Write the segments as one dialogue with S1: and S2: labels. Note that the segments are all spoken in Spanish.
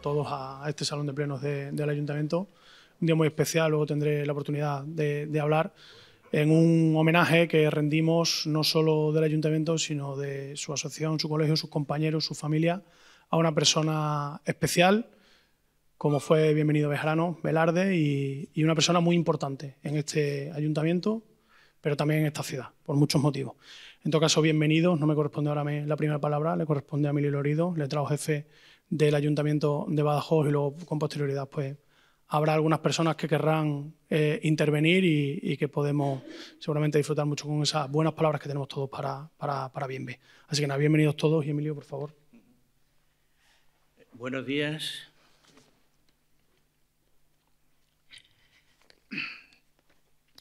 S1: todos a, este salón de plenos del ayuntamiento. Un día muy especial, luego tendré la oportunidad de, hablar en un homenaje que rendimos no solo del ayuntamiento, sino de su asociación, su colegio, sus compañeros, su familia, a una persona especial, como fue Bienvenido Bejarano, Velarde, y, una persona muy importante en este ayuntamiento, pero también en esta ciudad, por muchos motivos. En todo caso, bienvenidos. No me corresponde ahora la primera palabra, le corresponde a Emilio Lorido, letrado jefe del Ayuntamiento de Badajoz y luego con posterioridad pues habrá algunas personas que querrán eh, intervenir y, que podemos seguramente disfrutar mucho con esas buenas palabras que tenemos todos para, para, para Así que nada, bienvenidos todos y Emilio, por favor.
S2: Buenos días.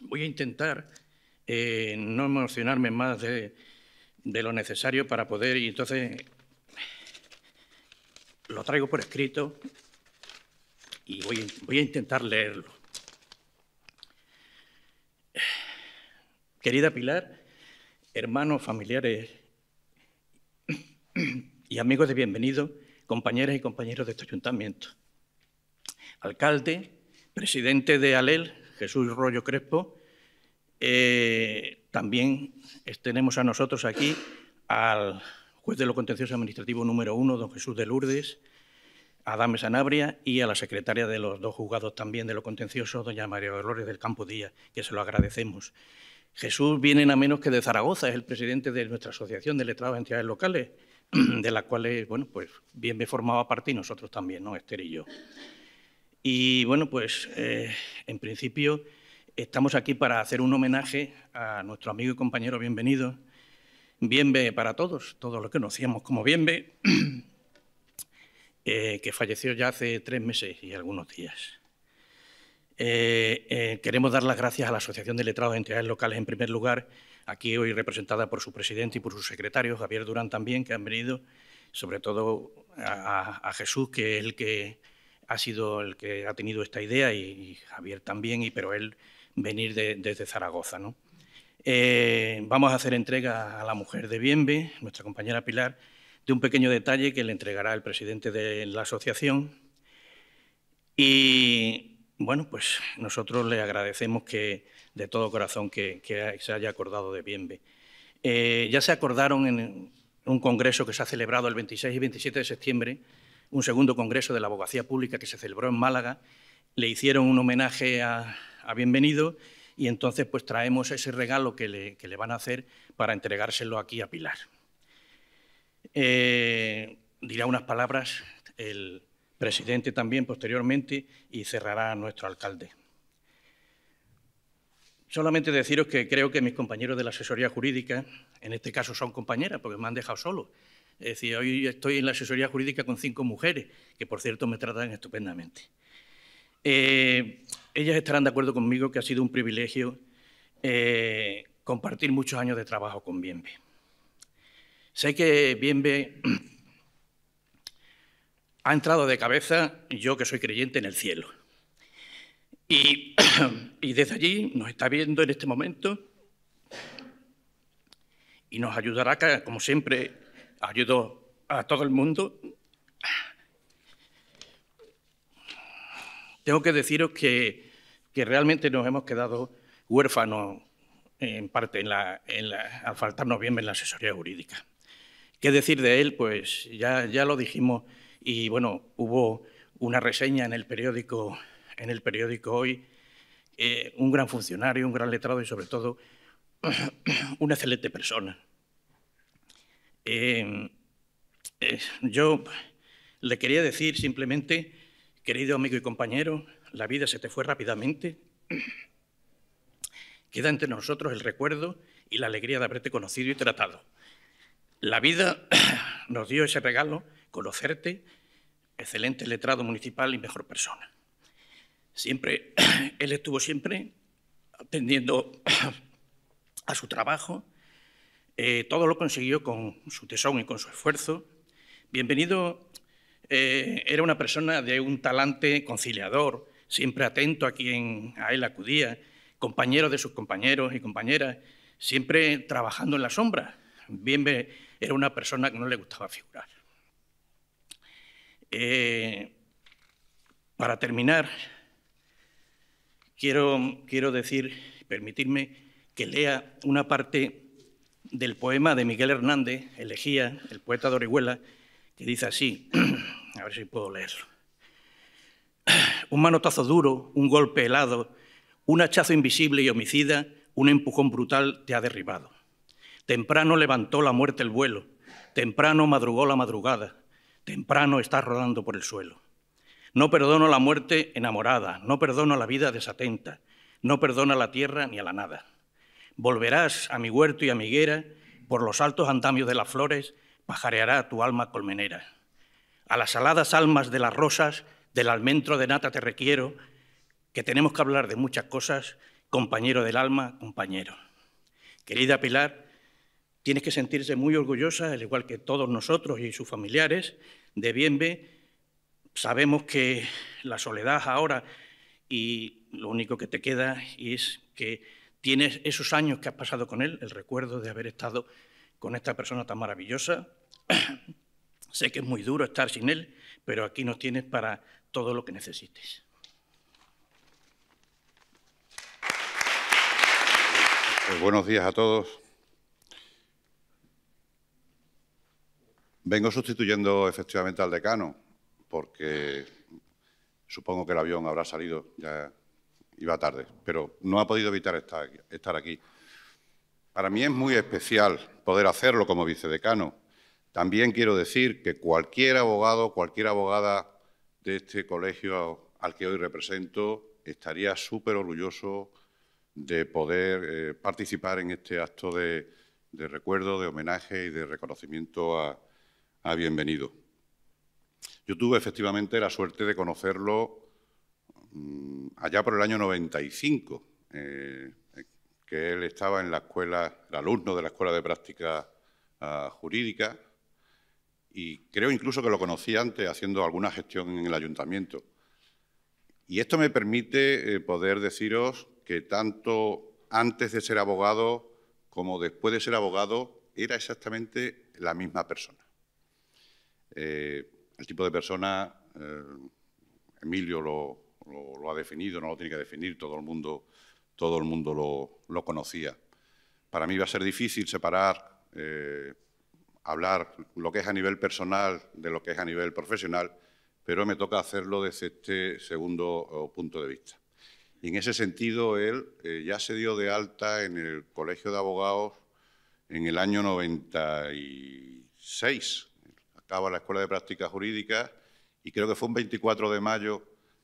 S2: Voy a intentar eh, no emocionarme más de, de lo necesario para poder y entonces lo traigo por escrito y voy a, intentar leerlo. Querida Pilar, hermanos, familiares y amigos de bienvenido, compañeras y compañeros de este ayuntamiento, alcalde, presidente de ALEL, Jesús Rollo Crespo, eh, también tenemos a nosotros aquí al juez de lo contencioso administrativo número uno, don Jesús de Lourdes, a Dame Sanabria y a la secretaria de los dos juzgados también de lo contencioso, doña María Dolores del Campo Díaz, que se lo agradecemos. Jesús viene a menos que de Zaragoza, es el presidente de nuestra asociación de letrados de entidades locales, de la cuales, bueno, pues bien me formaba parte y nosotros también, ¿no? Esther y yo. Y bueno, pues eh, en principio estamos aquí para hacer un homenaje a nuestro amigo y compañero bienvenido, Bienve para todos, todos lo conocíamos como Bienve, eh, que falleció ya hace tres meses y algunos días. Eh, eh, queremos dar las gracias a la Asociación de Letrados de Entidades Locales, en primer lugar, aquí hoy representada por su presidente y por su secretario, Javier Durán también, que han venido, sobre todo a, Jesús, que es el que ha sido el que ha tenido esta idea, y, Javier también, y, pero él venir desde Zaragoza. ¿no? Eh, vamos a hacer entrega a la mujer de Bienve, nuestra compañera Pilar, de un pequeño detalle que le entregará el presidente de la asociación. Y bueno, pues nosotros le agradecemos que de todo corazón que, se haya acordado de Bienve. Eh, ya se acordaron en un congreso que se ha celebrado el 26 y 27 de septiembre, un segundo congreso de la abogacía pública que se celebró en Málaga. Le hicieron un homenaje a Bienvenido y entonces pues traemos ese regalo que le, van a hacer para entregárselo aquí a Pilar. Eh, dirá unas palabras el presidente también posteriormente y cerrará a nuestro alcalde. Solamente deciros que creo que mis compañeros de la asesoría jurídica, en este caso son compañeras porque me han dejado solo, es decir, hoy estoy en la asesoría jurídica con cinco mujeres, que por cierto me tratan estupendamente. Eh, ellas estarán de acuerdo conmigo que ha sido un privilegio eh, compartir muchos años de trabajo con Bienve. Sé que Bienve ha entrado de cabeza, yo que soy creyente, en el cielo. Y, desde allí nos está viendo en este momento y nos ayudará, como siempre, ayudó a todo el mundo tengo que deciros que, que realmente nos hemos quedado huérfanos en parte al faltarnos bien en la asesoría jurídica. ¿Qué decir de él? Pues ya, ya lo dijimos y bueno, hubo una reseña en el periódico, en el periódico hoy, eh, un gran funcionario, un gran letrado y sobre todo una excelente persona. Eh, eh, yo le quería decir simplemente Querido amigo y compañero, la vida se te fue rápidamente. Queda entre nosotros el recuerdo y la alegría de haberte conocido y tratado. La vida nos dio ese regalo, conocerte, excelente letrado municipal y mejor persona. Siempre, él estuvo siempre atendiendo a su trabajo, eh, todo lo consiguió con su tesón y con su esfuerzo. Bienvenido eh, era una persona de un talante conciliador, siempre atento a quien a él acudía, compañero de sus compañeros y compañeras, siempre trabajando en la sombra. Bien, era una persona que no le gustaba figurar. Eh, para terminar, quiero, quiero decir, permitirme que lea una parte del poema de Miguel Hernández, Elegía, el poeta de Orihuela, que dice así. A ver si puedo leerlo. Un manotazo duro, un golpe helado, un hachazo invisible y homicida, un empujón brutal te ha derribado. Temprano levantó la muerte el vuelo, temprano madrugó la madrugada, temprano estás rodando por el suelo. No perdono la muerte enamorada, no perdono la vida desatenta, no perdono a la tierra ni a la nada. Volverás a mi huerto y a mi higuera, por los altos andamios de las flores pajareará tu alma colmenera a las aladas almas de las rosas, del almendro de nata te requiero, que tenemos que hablar de muchas cosas, compañero del alma, compañero. Querida Pilar, tienes que sentirse muy orgullosa, al igual que todos nosotros y sus familiares, de Bienve. Sabemos que la soledad ahora y lo único que te queda es que tienes esos años que has pasado con él, el recuerdo de haber estado con esta persona tan maravillosa. Sé que es muy duro estar sin él, pero aquí nos tienes para todo lo que necesites.
S3: Pues buenos días a todos. Vengo sustituyendo efectivamente al decano, porque supongo que el avión habrá salido, ya iba tarde, pero no ha podido evitar estar aquí. Para mí es muy especial poder hacerlo como vicedecano, también quiero decir que cualquier abogado, cualquier abogada de este colegio al que hoy represento estaría súper orgulloso de poder eh, participar en este acto de, recuerdo, de homenaje y de reconocimiento a, Bienvenido. Yo tuve efectivamente la suerte de conocerlo mm, allá por el año 95, eh, que él estaba en la escuela, el alumno de la Escuela de Práctica ah, Jurídica, y creo incluso que lo conocí antes haciendo alguna gestión en el ayuntamiento. Y esto me permite eh, poder deciros que tanto antes de ser abogado como después de ser abogado era exactamente la misma persona. Eh, el tipo de persona, eh, Emilio lo, ha definido, no lo tiene que definir, todo el mundo, todo el mundo lo, lo conocía. Para mí va a ser difícil separar hablar lo que es a nivel personal de lo que es a nivel profesional, pero me toca hacerlo desde este segundo oh, punto de vista. Y en ese sentido, él eh, ya se dio de alta en el Colegio de Abogados en el año 96. Acaba la Escuela de Prácticas Jurídicas y creo que fue un 24 de mayo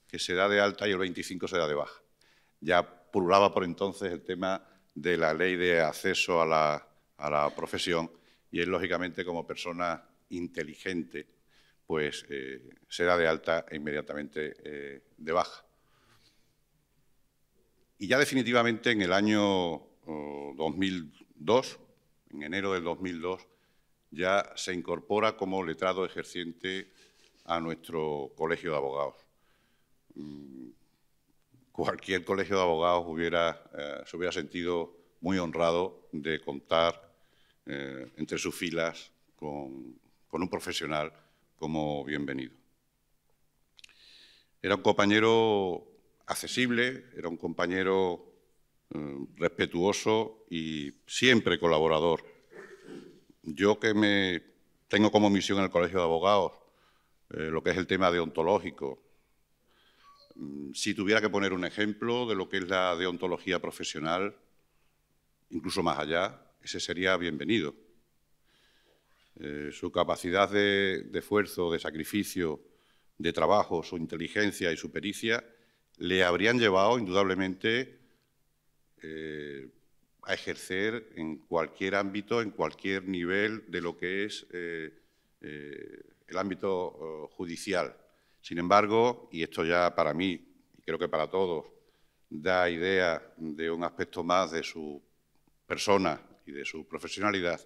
S3: que se da de alta y el 25 se da de baja. Ya pululaba por entonces el tema de la ley de acceso a la, a la profesión y él, lógicamente, como persona inteligente, pues eh, será de alta e inmediatamente eh, de baja. Y ya definitivamente en el año 2002, en enero del 2002, ya se incorpora como letrado ejerciente a nuestro colegio de abogados. Mm, cualquier colegio de abogados hubiera, eh, se hubiera sentido muy honrado de contar eh, entre sus filas con, un profesional como bienvenido. Era un compañero accesible, era un compañero eh, respetuoso y siempre colaborador. Yo que me tengo como misión en el Colegio de Abogados eh, lo que es el tema deontológico, mm, si tuviera que poner un ejemplo de lo que es la deontología profesional, incluso más allá, ese sería bienvenido. Eh, su capacidad de, esfuerzo, de sacrificio, de trabajo, su inteligencia y su pericia le habrían llevado indudablemente eh, a ejercer en cualquier ámbito, en cualquier nivel de lo que es eh, el ámbito judicial. Sin embargo, y esto ya para mí, y creo que para todos, da idea de un aspecto más de su persona y de su profesionalidad,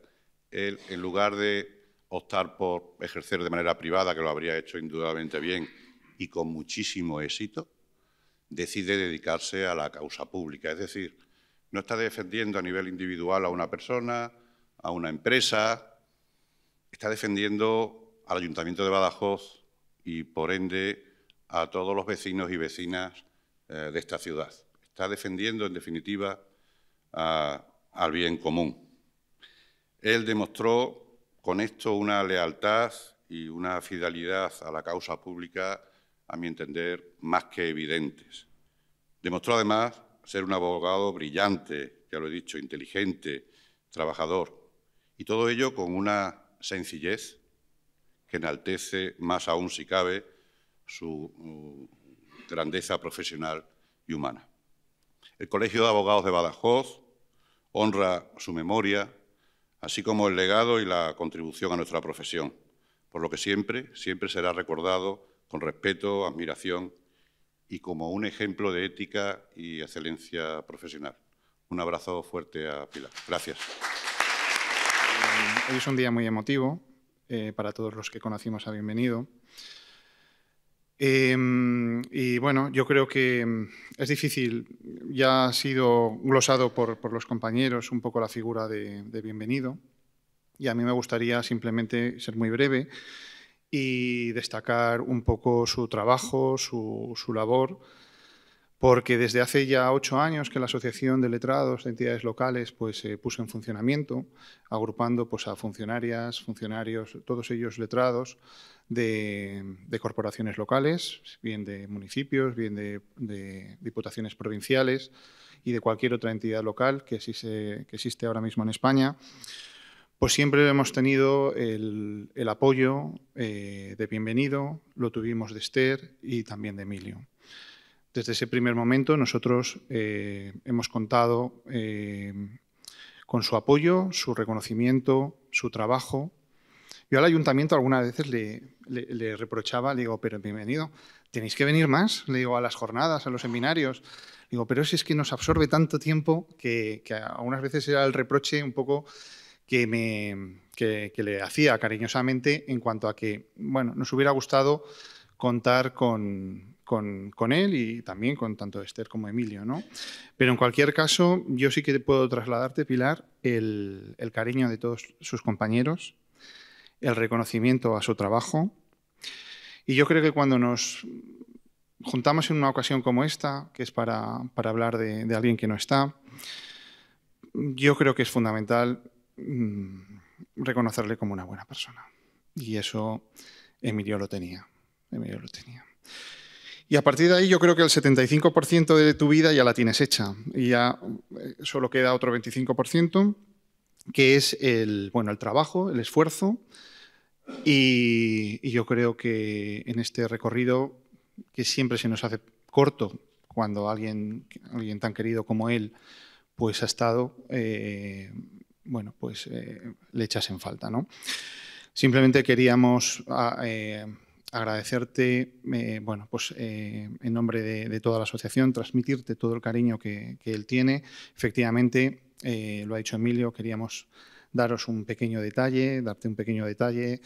S3: él, en lugar de optar por ejercer de manera privada, que lo habría hecho indudablemente bien y con muchísimo éxito, decide dedicarse a la causa pública. Es decir, no está defendiendo a nivel individual a una persona, a una empresa, está defendiendo al Ayuntamiento de Badajoz y, por ende, a todos los vecinos y vecinas eh, de esta ciudad. Está defendiendo, en definitiva, a al bien común. Él demostró con esto una lealtad y una fidelidad a la causa pública, a mi entender, más que evidentes. Demostró además ser un abogado brillante, ya lo he dicho, inteligente, trabajador, y todo ello con una sencillez que enaltece más aún si cabe su uh, grandeza profesional y humana. El Colegio de Abogados de Badajoz honra su memoria, así como el legado y la contribución a nuestra profesión, por lo que siempre, siempre será recordado con respeto, admiración y como un ejemplo de ética y excelencia profesional. Un abrazo fuerte a Pilar. Gracias.
S4: Hoy es un día muy emotivo eh, para todos los que conocimos a Bienvenido. Em, y bueno, yo creo que mm, es difícil, ya ha sido glosado por, los compañeros un poco la figura de, bienvenido, y a mí me gustaría simplemente ser muy breve y destacar un poco su trabajo, su labor porque desde hace ya ocho años que la Asociación de Letrados de Entidades Locales pues, se puso en funcionamiento, agrupando pues, a funcionarias, funcionarios, todos ellos letrados de, corporaciones locales, bien de municipios, bien de, diputaciones provinciales y de cualquier otra entidad local que, existe ahora mismo en España, pues siempre hemos tenido el, apoyo eh, de Bienvenido, lo tuvimos de Esther y también de Emilio. Desde ese primer momento nosotros eh, hemos contado eh, con su apoyo, su reconocimiento, su trabajo. Yo al ayuntamiento algunas veces le, reprochaba, le digo, pero bienvenido, tenéis que venir más, le digo, a las jornadas, a los seminarios. Le digo, pero si es que nos absorbe tanto tiempo que, algunas veces era el reproche un poco que, me, que le hacía cariñosamente en cuanto a que, bueno, nos hubiera gustado contar con, con, él y también con tanto Esther como Emilio. ¿no? Pero en cualquier caso, yo sí que puedo trasladarte, Pilar, el, cariño de todos sus compañeros, el reconocimiento a su trabajo. Y yo creo que cuando nos juntamos en una ocasión como esta, que es para, hablar de, alguien que no está, yo creo que es fundamental mm, reconocerle como una buena persona. Y eso Emilio lo tenía. Emilio lo tenía. Y a partir de ahí yo creo que el 75% de tu vida ya la tienes hecha y ya eh, solo queda otro 25% que es el, bueno, el trabajo, el esfuerzo. Y, yo creo que en este recorrido, que siempre se nos hace corto cuando alguien, alguien tan querido como él, pues ha estado, eh, bueno, pues eh, le echas en falta, ¿no? Simplemente queríamos... Ah, agradecerte, eh, bueno, pues eh, en nombre de, toda la asociación, transmitirte todo el cariño que, él tiene. Efectivamente, eh, lo ha dicho Emilio, queríamos daros un pequeño detalle, darte un pequeño detalle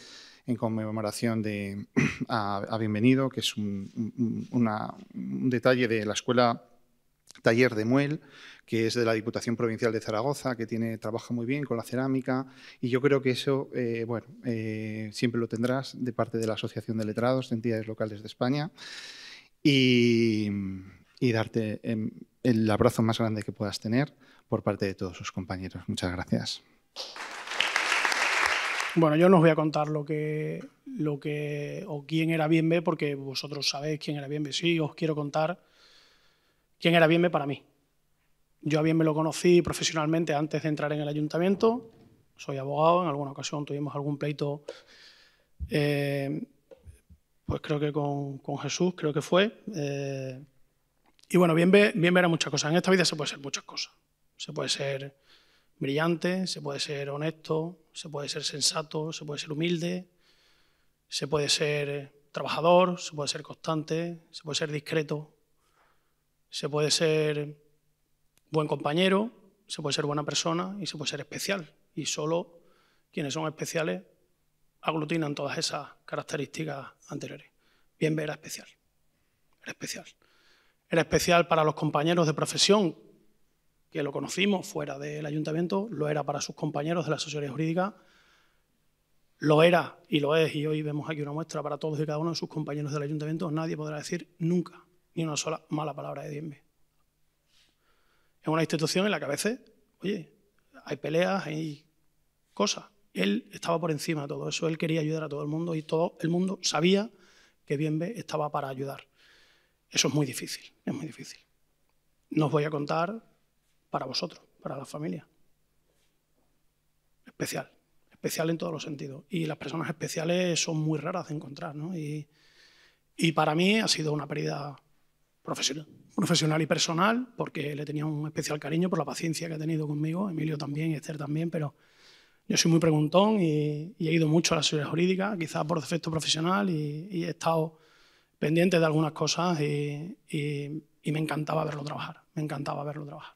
S4: en conmemoración de, a, Bienvenido, que es un, un detalle de la escuela Taller de Muel, que es de la Diputación Provincial de Zaragoza, que tiene, trabaja muy bien con la cerámica y yo creo que eso, eh, bueno, eh, siempre lo tendrás de parte de la Asociación de Letrados de Entidades Locales de España y, darte el abrazo más grande que puedas tener por parte de todos sus compañeros. Muchas gracias.
S1: Bueno, yo no os voy a contar lo que, lo que o quién era Bienve, porque vosotros sabéis quién era Bienve. Sí, os quiero contar quién era Bienme para mí. Yo a Bienme lo conocí profesionalmente antes de entrar en el ayuntamiento. Soy abogado, en alguna ocasión tuvimos algún pleito, eh, pues creo que con, Jesús, creo que fue. Eh, y bueno, Bienve era muchas cosas. En esta vida se puede ser muchas cosas. Se puede ser brillante, se puede ser honesto, se puede ser sensato, se puede ser humilde, se puede ser trabajador, se puede ser constante, se puede ser discreto, se puede ser buen compañero, se puede ser buena persona y se puede ser especial. Y solo quienes son especiales aglutinan todas esas características anteriores. Bien era especial. Era especial. Era especial para los compañeros de profesión que lo conocimos fuera del ayuntamiento, lo era para sus compañeros de la asesoría jurídica, lo era y lo es, y hoy vemos aquí una muestra para todos y cada uno de sus compañeros del ayuntamiento, nadie podrá decir nunca ni una sola mala palabra de Diembe. Es una institución en la que a veces, oye, hay peleas, hay cosas. Él estaba por encima de todo eso, él quería ayudar a todo el mundo y todo el mundo sabía que Bienve estaba para ayudar. Eso es muy difícil, es muy difícil. No os voy a contar para vosotros, para la familia. Especial, especial en todos los sentidos. Y las personas especiales son muy raras de encontrar, ¿no? y para mí ha sido una pérdida profesional, profesional y personal, porque le tenía un especial cariño por la paciencia que ha tenido conmigo, Emilio también, Esther también, pero yo soy muy preguntón y, he ido mucho a la seguridad jurídica, quizás por defecto profesional, y, he estado pendiente de algunas cosas y, y me encantaba verlo trabajar, me encantaba verlo trabajar.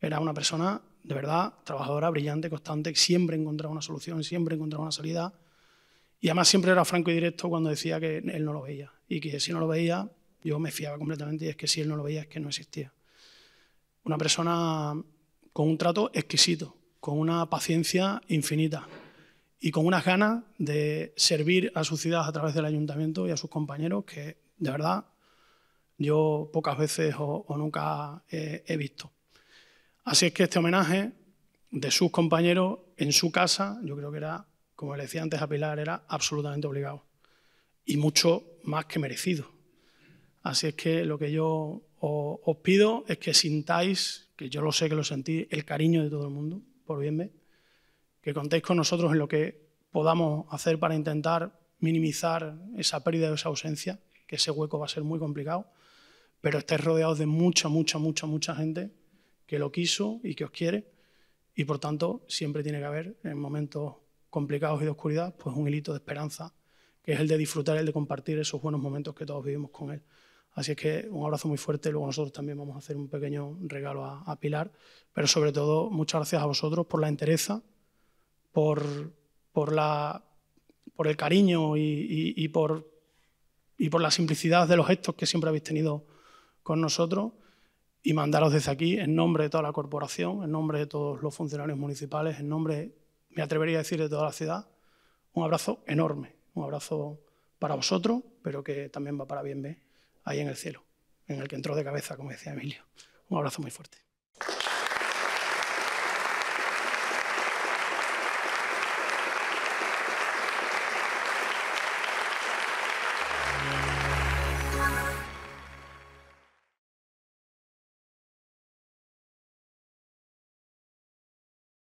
S1: Era una persona de verdad, trabajadora, brillante, constante, siempre encontraba una solución, siempre encontraba una salida. Y además siempre era franco y directo cuando decía que él no lo veía y que si no lo veía yo me fiaba completamente y es que si él no lo veía es que no existía. Una persona con un trato exquisito, con una paciencia infinita y con unas ganas de servir a su ciudad a través del ayuntamiento y a sus compañeros que de verdad yo pocas veces o, nunca eh, he visto. Así es que este homenaje de sus compañeros en su casa, yo creo que era, como le decía antes a Pilar, era absolutamente obligado y mucho más que merecido. Así es que lo que yo os, pido es que sintáis, que yo lo sé que lo sentí, el cariño de todo el mundo, por bienme, que contéis con nosotros en lo que podamos hacer para intentar minimizar esa pérdida o esa ausencia, que ese hueco va a ser muy complicado, pero estáis rodeados de mucha, mucha, mucha, mucha gente que lo quiso y que os quiere, y por tanto siempre tiene que haber en momentos complicados y de oscuridad, pues un hilito de esperanza, que es el de disfrutar, el de compartir esos buenos momentos que todos vivimos con él. Así es que un abrazo muy fuerte. Luego nosotros también vamos a hacer un pequeño regalo a, Pilar. Pero sobre todo, muchas gracias a vosotros por la entereza, por, el cariño y, por, la simplicidad de los gestos que siempre habéis tenido con nosotros. Y mandaros desde aquí, en nombre de toda la corporación, en nombre de todos los funcionarios municipales, en nombre, me atrevería a decir, de toda la ciudad, un abrazo enorme. Un abrazo para vosotros, pero que también va para bien, ahí en el cielo, en el que entró de cabeza, como decía Emilio. Un abrazo muy fuerte.